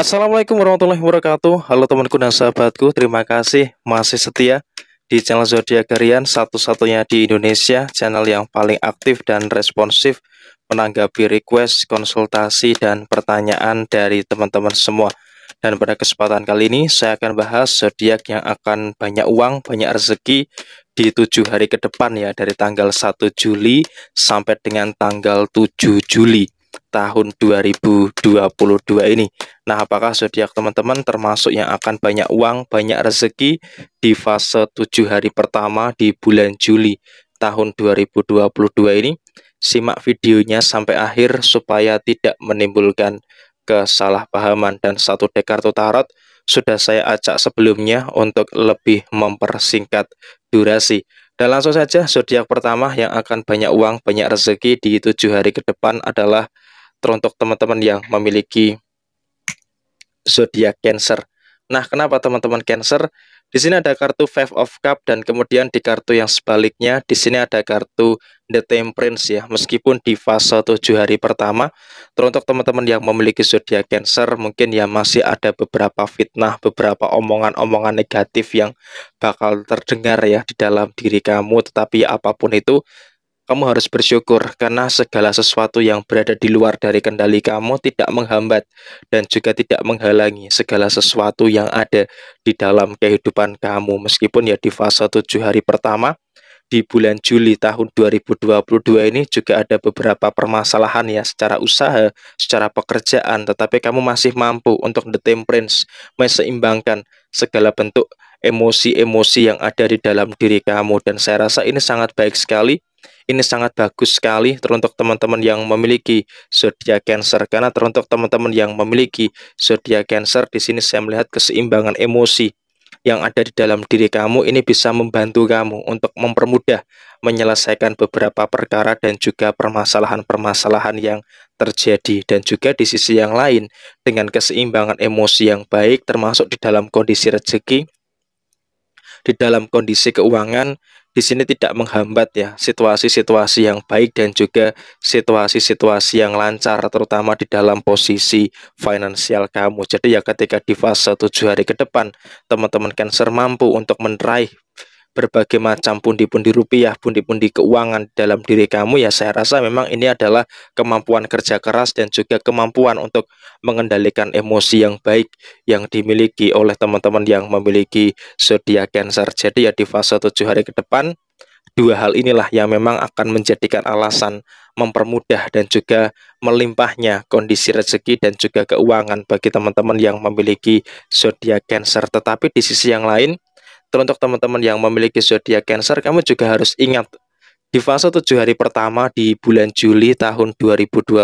Assalamualaikum warahmatullahi wabarakatuh Halo temanku dan sahabatku Terima kasih masih setia di channel Zodiak Harian Satu-satunya di Indonesia Channel yang paling aktif dan responsif Menanggapi request, konsultasi, dan pertanyaan dari teman-teman semua dan pada kesempatan kali ini saya akan bahas zodiak yang akan banyak uang, banyak rezeki di tujuh hari ke depan ya dari tanggal 1 Juli sampai dengan tanggal 7 Juli tahun 2022 ini. Nah, apakah zodiak teman-teman termasuk yang akan banyak uang, banyak rezeki di fase 7 hari pertama di bulan Juli tahun 2022 ini? Simak videonya sampai akhir supaya tidak menimbulkan kesalahpahaman dan satu dek tarot sudah saya acak sebelumnya untuk lebih mempersingkat durasi. Dan langsung saja zodiak pertama yang akan banyak uang, banyak rezeki di tujuh hari ke depan adalah teruntuk teman-teman yang memiliki zodiak Cancer. Nah, kenapa teman-teman Cancer? Di sini ada kartu Five of Cup dan kemudian di kartu yang sebaliknya di sini ada kartu The Temperance ya. Meskipun di fase 7 hari pertama, teruntuk teman-teman yang memiliki zodiak Cancer mungkin ya masih ada beberapa fitnah, beberapa omongan-omongan negatif yang bakal terdengar ya di dalam diri kamu, tetapi apapun itu kamu harus bersyukur karena segala sesuatu yang berada di luar dari kendali kamu tidak menghambat dan juga tidak menghalangi segala sesuatu yang ada di dalam kehidupan kamu. Meskipun ya di fase tujuh hari pertama di bulan Juli tahun 2022 ini juga ada beberapa permasalahan ya secara usaha, secara pekerjaan, tetapi kamu masih mampu untuk the temperance, meseimbangkan segala bentuk emosi-emosi yang ada di dalam diri kamu dan saya rasa ini sangat baik sekali ini sangat bagus sekali teruntuk teman-teman yang memiliki zodiak Cancer karena teruntuk teman-teman yang memiliki zodiak Cancer di sini saya melihat keseimbangan emosi yang ada di dalam diri kamu ini bisa membantu kamu untuk mempermudah menyelesaikan beberapa perkara dan juga permasalahan-permasalahan yang terjadi dan juga di sisi yang lain dengan keseimbangan emosi yang baik termasuk di dalam kondisi rezeki di dalam kondisi keuangan di sini tidak menghambat ya situasi-situasi yang baik dan juga situasi-situasi yang lancar terutama di dalam posisi finansial kamu. Jadi ya ketika di fase 7 hari ke depan teman-teman Cancer mampu untuk meneraih berbagai macam pundi-pundi rupiah, pundi-pundi keuangan dalam diri kamu ya saya rasa memang ini adalah kemampuan kerja keras dan juga kemampuan untuk mengendalikan emosi yang baik yang dimiliki oleh teman-teman yang memiliki zodiak Cancer. Jadi ya di fase 7 hari ke depan dua hal inilah yang memang akan menjadikan alasan mempermudah dan juga melimpahnya kondisi rezeki dan juga keuangan bagi teman-teman yang memiliki zodiak Cancer. Tetapi di sisi yang lain teruntuk teman-teman yang memiliki zodiak Cancer, kamu juga harus ingat di fase tujuh hari pertama di bulan Juli tahun 2022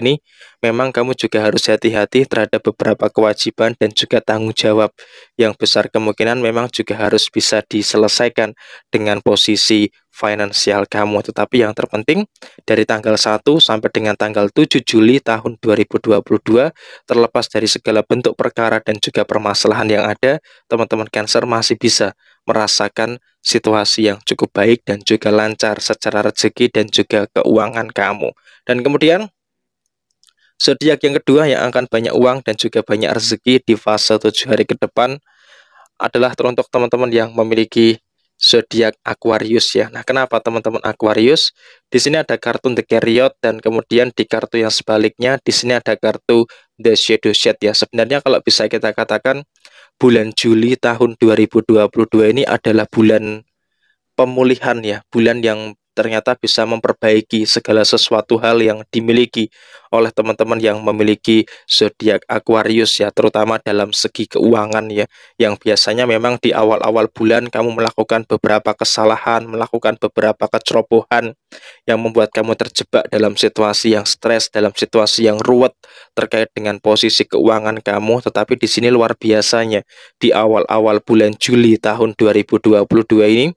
ini, memang kamu juga harus hati-hati terhadap beberapa kewajiban dan juga tanggung jawab yang besar kemungkinan memang juga harus bisa diselesaikan dengan posisi finansial kamu. Tetapi yang terpenting, dari tanggal 1 sampai dengan tanggal 7 Juli tahun 2022, terlepas dari segala bentuk perkara dan juga permasalahan yang ada, teman-teman Cancer masih bisa merasakan situasi yang cukup baik dan juga lancar secara rezeki dan juga keuangan kamu. Dan kemudian zodiak yang kedua yang akan banyak uang dan juga banyak rezeki di fase tujuh hari ke depan adalah teruntuk teman-teman yang memiliki zodiak Aquarius ya. Nah, kenapa teman-teman Aquarius? Di sini ada kartu The Chariot dan kemudian di kartu yang sebaliknya di sini ada kartu The Shadow Shed ya. Sebenarnya kalau bisa kita katakan bulan Juli tahun 2022 ini adalah bulan pemulihan ya, bulan yang ternyata bisa memperbaiki segala sesuatu hal yang dimiliki oleh teman-teman yang memiliki zodiak Aquarius ya terutama dalam segi keuangan ya yang biasanya memang di awal-awal bulan kamu melakukan beberapa kesalahan melakukan beberapa kecerobohan yang membuat kamu terjebak dalam situasi yang stres dalam situasi yang ruwet terkait dengan posisi keuangan kamu tetapi di sini luar biasanya di awal-awal bulan Juli tahun 2022 ini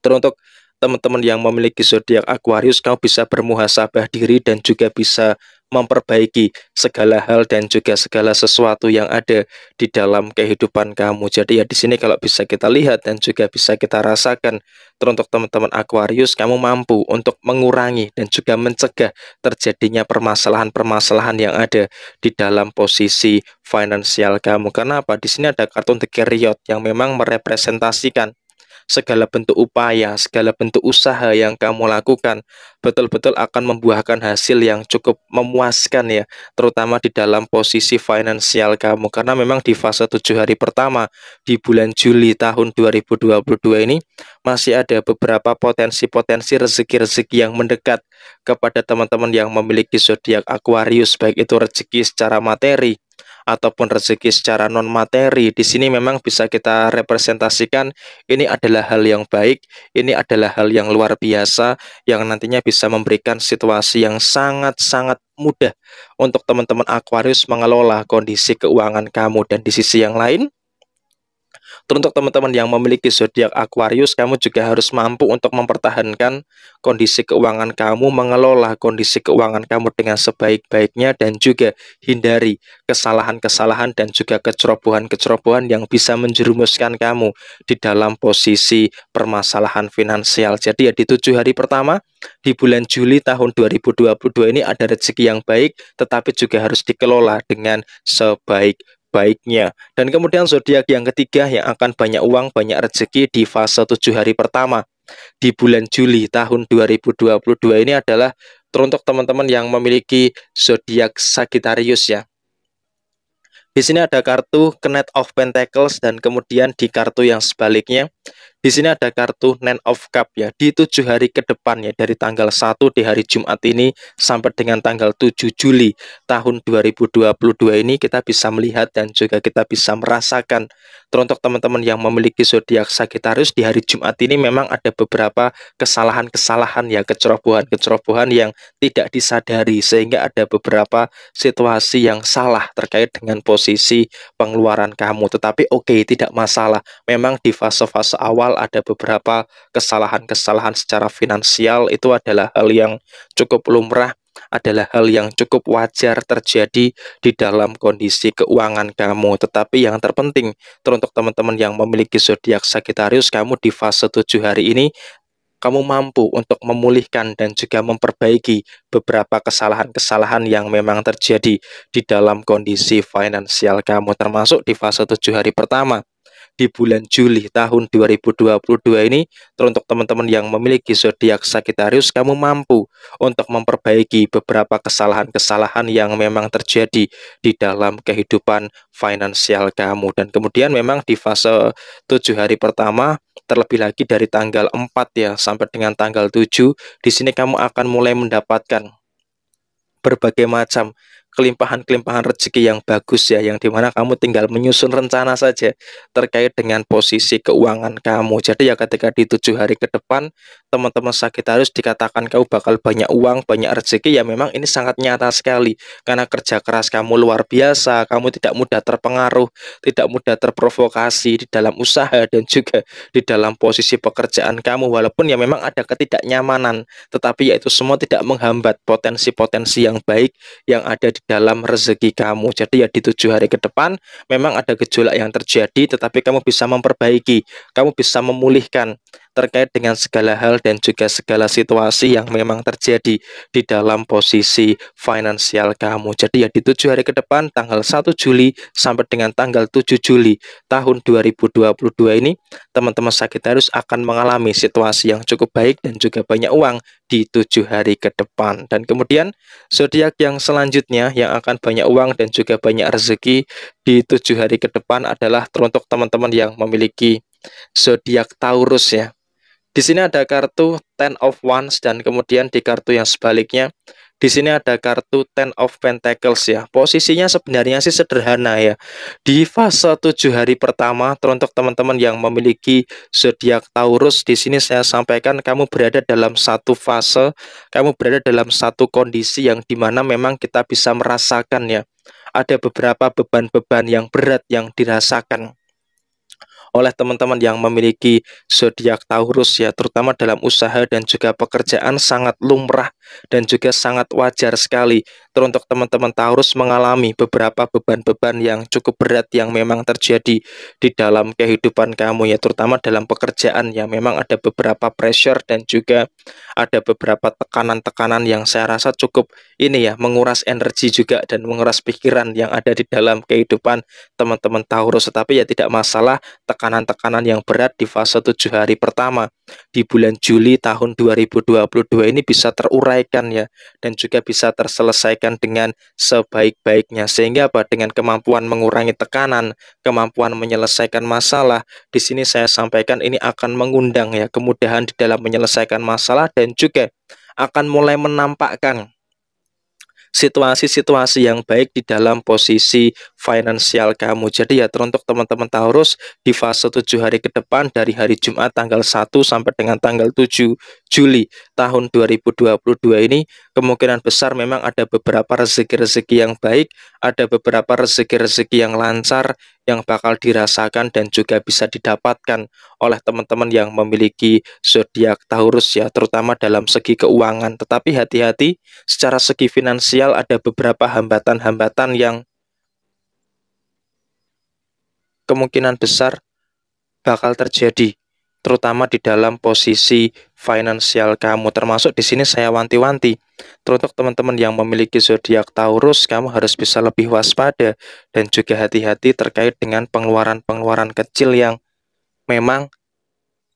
teruntuk teman-teman yang memiliki zodiak Aquarius kamu bisa bermuhasabah diri dan juga bisa memperbaiki segala hal dan juga segala sesuatu yang ada di dalam kehidupan kamu. Jadi ya di sini kalau bisa kita lihat dan juga bisa kita rasakan teruntuk teman-teman Aquarius kamu mampu untuk mengurangi dan juga mencegah terjadinya permasalahan-permasalahan yang ada di dalam posisi finansial kamu. Kenapa? Di sini ada kartu The Chariot yang memang merepresentasikan segala bentuk upaya, segala bentuk usaha yang kamu lakukan betul-betul akan membuahkan hasil yang cukup memuaskan ya, terutama di dalam posisi finansial kamu karena memang di fase tujuh hari pertama di bulan Juli tahun 2022 ini masih ada beberapa potensi-potensi rezeki-rezeki yang mendekat kepada teman-teman yang memiliki zodiak Aquarius baik itu rezeki secara materi ataupun rezeki secara non materi di sini memang bisa kita representasikan ini adalah hal yang baik ini adalah hal yang luar biasa yang nantinya bisa memberikan situasi yang sangat-sangat mudah untuk teman-teman Aquarius mengelola kondisi keuangan kamu dan di sisi yang lain Teruntuk teman-teman yang memiliki zodiak Aquarius, kamu juga harus mampu untuk mempertahankan kondisi keuangan kamu, mengelola kondisi keuangan kamu dengan sebaik-baiknya dan juga hindari kesalahan-kesalahan dan juga kecerobohan-kecerobohan yang bisa menjerumuskan kamu di dalam posisi permasalahan finansial. Jadi ya di tujuh hari pertama di bulan Juli tahun 2022 ini ada rezeki yang baik, tetapi juga harus dikelola dengan sebaik baiknya. Dan kemudian zodiak yang ketiga yang akan banyak uang, banyak rezeki di fase tujuh hari pertama di bulan Juli tahun 2022 ini adalah teruntuk teman-teman yang memiliki zodiak Sagittarius ya. Di sini ada kartu Knight of Pentacles dan kemudian di kartu yang sebaliknya di sini ada kartu Nine of Cup ya, di tujuh hari ke depan ya, dari tanggal 1 di hari Jumat ini sampai dengan tanggal 7 Juli tahun 2022 ini kita bisa melihat dan juga kita bisa merasakan. Teruntuk teman-teman yang memiliki zodiak Sagittarius di hari Jumat ini memang ada beberapa kesalahan-kesalahan ya, kecerobohan-kecerobohan yang tidak disadari sehingga ada beberapa situasi yang salah terkait dengan posisi pengeluaran kamu. Tetapi oke, okay, tidak masalah. Memang di fase-fase Seawal awal ada beberapa kesalahan-kesalahan secara finansial itu adalah hal yang cukup lumrah adalah hal yang cukup wajar terjadi di dalam kondisi keuangan kamu. Tetapi yang terpenting teruntuk teman-teman yang memiliki zodiak Sagittarius, kamu di fase 7 hari ini kamu mampu untuk memulihkan dan juga memperbaiki beberapa kesalahan-kesalahan yang memang terjadi di dalam kondisi finansial kamu termasuk di fase tujuh hari pertama di bulan Juli tahun 2022 ini teruntuk teman-teman yang memiliki zodiak Sagittarius kamu mampu untuk memperbaiki beberapa kesalahan-kesalahan yang memang terjadi di dalam kehidupan finansial kamu dan kemudian memang di fase tujuh hari pertama terlebih lagi dari tanggal 4 ya sampai dengan tanggal 7 di sini kamu akan mulai mendapatkan berbagai macam kelimpahan-kelimpahan rezeki yang bagus ya yang dimana kamu tinggal menyusun rencana saja terkait dengan posisi keuangan kamu jadi ya ketika di tujuh hari ke depan teman-teman sakit harus dikatakan kau bakal banyak uang banyak rezeki ya memang ini sangat nyata sekali karena kerja keras kamu luar biasa kamu tidak mudah terpengaruh tidak mudah terprovokasi di dalam usaha dan juga di dalam posisi pekerjaan kamu walaupun ya memang ada ketidaknyamanan tetapi yaitu semua tidak menghambat potensi-potensi yang baik yang ada di dalam rezeki kamu. Jadi ya di tujuh hari ke depan memang ada gejolak yang terjadi, tetapi kamu bisa memperbaiki, kamu bisa memulihkan terkait dengan segala hal dan juga segala situasi yang memang terjadi di dalam posisi finansial kamu. Jadi ya di tujuh hari ke depan tanggal 1 Juli sampai dengan tanggal 7 Juli tahun 2022 ini teman-teman Sagittarius akan mengalami situasi yang cukup baik dan juga banyak uang di tujuh hari ke depan. Dan kemudian zodiak yang selanjutnya yang akan banyak uang dan juga banyak rezeki di tujuh hari ke depan adalah teruntuk teman-teman yang memiliki zodiak Taurus ya. Di sini ada kartu Ten of Wands dan kemudian di kartu yang sebaliknya di sini ada kartu Ten of Pentacles ya. Posisinya sebenarnya sih sederhana ya. Di fase tujuh hari pertama teruntuk teman-teman yang memiliki zodiak Taurus di sini saya sampaikan kamu berada dalam satu fase, kamu berada dalam satu kondisi yang dimana memang kita bisa merasakan ya. Ada beberapa beban-beban yang berat yang dirasakan oleh teman-teman yang memiliki zodiak Taurus ya, terutama dalam usaha dan juga pekerjaan sangat lumrah dan juga sangat wajar sekali teruntuk teman-teman Taurus mengalami beberapa beban-beban yang cukup berat yang memang terjadi di dalam kehidupan kamu ya, terutama dalam pekerjaan ya memang ada beberapa pressure dan juga ada beberapa tekanan-tekanan yang saya rasa cukup ini ya menguras energi juga dan menguras pikiran yang ada di dalam kehidupan teman-teman Taurus tetapi ya tidak masalah tekanan-tekanan yang berat di fase tujuh hari pertama di bulan Juli tahun 2022 ini bisa teruraikan ya dan juga bisa terselesaikan dengan sebaik-baiknya sehingga apa dengan kemampuan mengurangi tekanan, kemampuan menyelesaikan masalah. Di sini saya sampaikan ini akan mengundang ya kemudahan di dalam menyelesaikan masalah dan juga akan mulai menampakkan situasi-situasi yang baik di dalam posisi finansial kamu. Jadi ya teruntuk teman-teman Taurus di fase 7 hari ke depan dari hari Jumat tanggal 1 sampai dengan tanggal 7 Juli tahun 2022 ini kemungkinan besar memang ada beberapa rezeki-rezeki yang baik, ada beberapa rezeki-rezeki yang lancar yang bakal dirasakan dan juga bisa didapatkan oleh teman-teman yang memiliki zodiak Taurus ya, terutama dalam segi keuangan. Tetapi hati-hati, secara segi finansial ada beberapa hambatan-hambatan yang kemungkinan besar bakal terjadi terutama di dalam posisi finansial kamu. Termasuk di sini saya wanti-wanti. Teruntuk teman-teman yang memiliki zodiak Taurus, kamu harus bisa lebih waspada dan juga hati-hati terkait dengan pengeluaran-pengeluaran kecil yang memang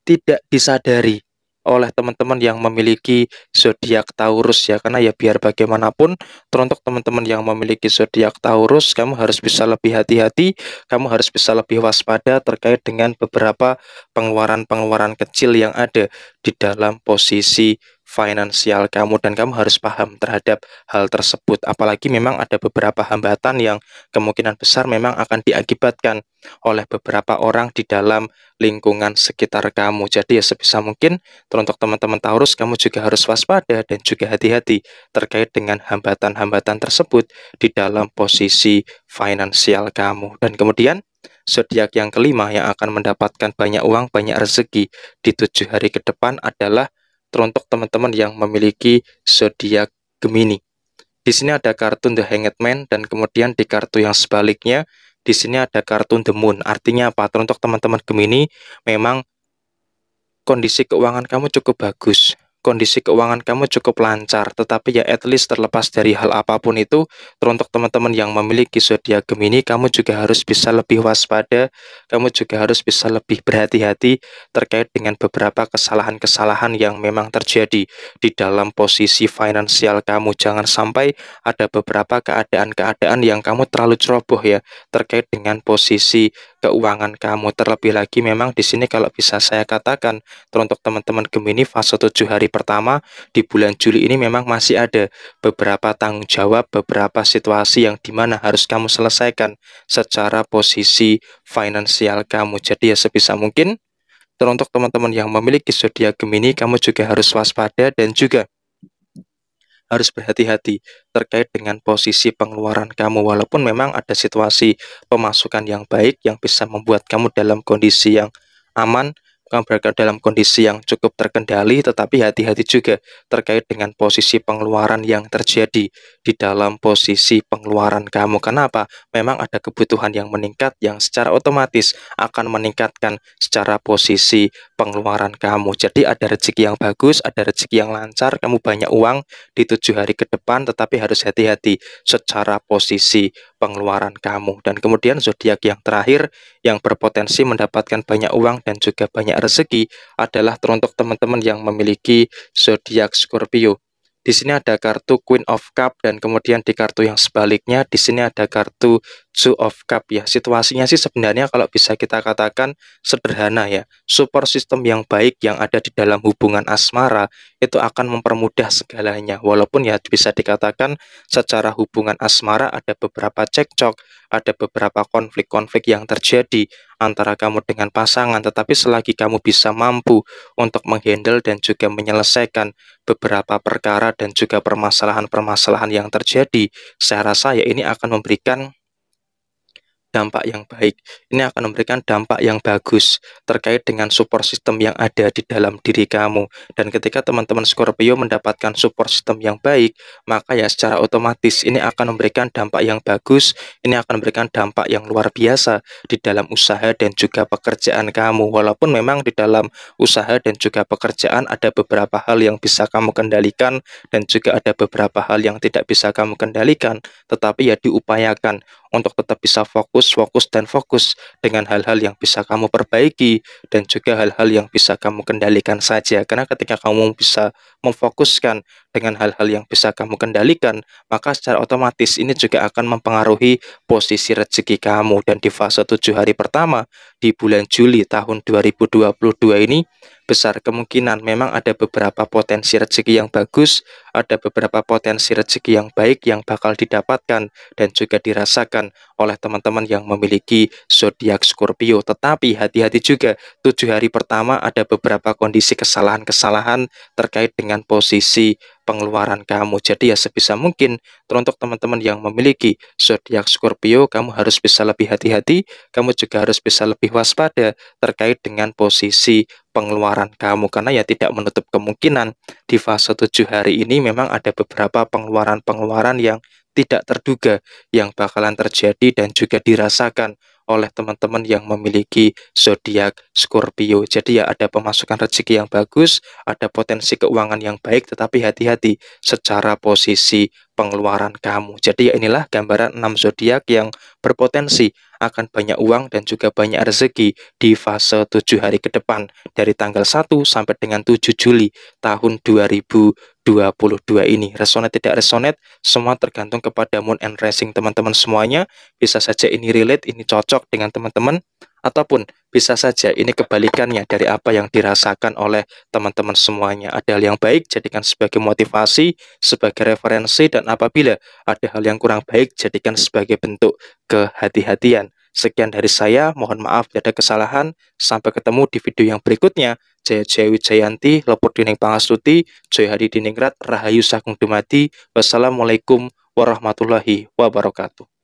tidak disadari oleh teman-teman yang memiliki zodiak Taurus ya karena ya biar bagaimanapun teruntuk teman-teman yang memiliki zodiak Taurus kamu harus bisa lebih hati-hati kamu harus bisa lebih waspada terkait dengan beberapa pengeluaran-pengeluaran kecil yang ada di dalam posisi finansial kamu dan kamu harus paham terhadap hal tersebut. Apalagi memang ada beberapa hambatan yang kemungkinan besar memang akan diakibatkan oleh beberapa orang di dalam lingkungan sekitar kamu. Jadi ya sebisa mungkin untuk teman-teman Taurus kamu juga harus waspada dan juga hati-hati terkait dengan hambatan-hambatan tersebut di dalam posisi finansial kamu. Dan kemudian zodiak yang kelima yang akan mendapatkan banyak uang, banyak rezeki di tujuh hari ke depan adalah teruntuk teman-teman yang memiliki zodiak Gemini. Di sini ada kartun The Hanged Man dan kemudian di kartu yang sebaliknya di sini ada kartun The Moon. Artinya apa? Teruntuk teman-teman Gemini memang kondisi keuangan kamu cukup bagus kondisi keuangan kamu cukup lancar, tetapi ya at least terlepas dari hal apapun itu, teruntuk teman-teman yang memiliki zodiak Gemini, kamu juga harus bisa lebih waspada, kamu juga harus bisa lebih berhati-hati terkait dengan beberapa kesalahan-kesalahan yang memang terjadi di dalam posisi finansial kamu. Jangan sampai ada beberapa keadaan-keadaan yang kamu terlalu ceroboh ya terkait dengan posisi keuangan kamu. Terlebih lagi memang di sini kalau bisa saya katakan teruntuk teman-teman Gemini fase 7 hari pertama di bulan Juli ini memang masih ada beberapa tanggung jawab, beberapa situasi yang dimana harus kamu selesaikan secara posisi finansial kamu. Jadi ya sebisa mungkin teruntuk teman-teman yang memiliki zodiak Gemini, kamu juga harus waspada dan juga harus berhati-hati terkait dengan posisi pengeluaran kamu walaupun memang ada situasi pemasukan yang baik yang bisa membuat kamu dalam kondisi yang aman Eh, berada dalam kondisi yang cukup terkendali, tetapi hati-hati juga terkait dengan posisi pengeluaran yang terjadi di dalam posisi pengeluaran kamu. Kenapa? Memang ada kebutuhan yang meningkat yang secara otomatis akan meningkatkan secara posisi pengeluaran kamu. Jadi ada rezeki yang bagus, ada rezeki yang lancar, kamu banyak uang di tujuh hari ke depan, tetapi harus hati-hati secara posisi pengeluaran kamu. Dan kemudian zodiak yang terakhir yang berpotensi mendapatkan banyak uang dan juga banyak banyak rezeki adalah teruntuk teman-teman yang memiliki zodiak Scorpio. Di sini ada kartu Queen of Cup dan kemudian di kartu yang sebaliknya di sini ada kartu Two of Cup ya. Situasinya sih sebenarnya kalau bisa kita katakan sederhana ya. Support system yang baik yang ada di dalam hubungan asmara itu akan mempermudah segalanya. Walaupun ya bisa dikatakan secara hubungan asmara ada beberapa cekcok, ada beberapa konflik-konflik yang terjadi antara kamu dengan pasangan, tetapi selagi kamu bisa mampu untuk menghandle dan juga menyelesaikan beberapa perkara dan juga permasalahan-permasalahan yang terjadi, saya rasa ya ini akan memberikan dampak yang baik. Ini akan memberikan dampak yang bagus terkait dengan support system yang ada di dalam diri kamu. Dan ketika teman-teman Scorpio mendapatkan support system yang baik, maka ya secara otomatis ini akan memberikan dampak yang bagus, ini akan memberikan dampak yang luar biasa di dalam usaha dan juga pekerjaan kamu. Walaupun memang di dalam usaha dan juga pekerjaan ada beberapa hal yang bisa kamu kendalikan dan juga ada beberapa hal yang tidak bisa kamu kendalikan, tetapi ya diupayakan untuk tetap bisa fokus, fokus, dan fokus dengan hal-hal yang bisa kamu perbaiki dan juga hal-hal yang bisa kamu kendalikan saja. Karena ketika kamu bisa memfokuskan dengan hal-hal yang bisa kamu kendalikan, maka secara otomatis ini juga akan mempengaruhi posisi rezeki kamu. Dan di fase tujuh hari pertama di bulan Juli tahun 2022 ini, besar kemungkinan memang ada beberapa potensi rezeki yang bagus, ada beberapa potensi rezeki yang baik yang bakal didapatkan dan juga dirasakan oleh teman-teman yang memiliki zodiak Scorpio. Tetapi hati-hati juga, tujuh hari pertama ada beberapa kondisi kesalahan-kesalahan terkait dengan posisi pengeluaran kamu. Jadi ya sebisa mungkin teruntuk teman-teman yang memiliki zodiak Scorpio, kamu harus bisa lebih hati-hati, kamu juga harus bisa lebih waspada terkait dengan posisi pengeluaran kamu karena ya tidak menutup kemungkinan di fase 7 hari ini memang ada beberapa pengeluaran-pengeluaran yang tidak terduga yang bakalan terjadi dan juga dirasakan oleh teman-teman yang memiliki zodiak Scorpio. Jadi ya ada pemasukan rezeki yang bagus, ada potensi keuangan yang baik, tetapi hati-hati secara posisi pengeluaran kamu. Jadi ya inilah gambaran 6 zodiak yang berpotensi akan banyak uang dan juga banyak rezeki di fase 7 hari ke depan dari tanggal 1 sampai dengan 7 Juli tahun 2022 ini. resonate tidak resonate semua tergantung kepada moon and rising teman-teman semuanya. Bisa saja ini relate, ini cocok dengan teman-teman ataupun bisa saja ini kebalikannya dari apa yang dirasakan oleh teman-teman semuanya. Ada hal yang baik jadikan sebagai motivasi, sebagai referensi dan apabila ada hal yang kurang baik jadikan sebagai bentuk kehati-hatian. Sekian dari saya, mohon maaf jika ada kesalahan. Sampai ketemu di video yang berikutnya. Jaya Jaya Wijayanti, Lepur Dining Pangastuti, Jaya Hadi Diningrat, Rahayu Sagung Dumati. Wassalamualaikum warahmatullahi wabarakatuh.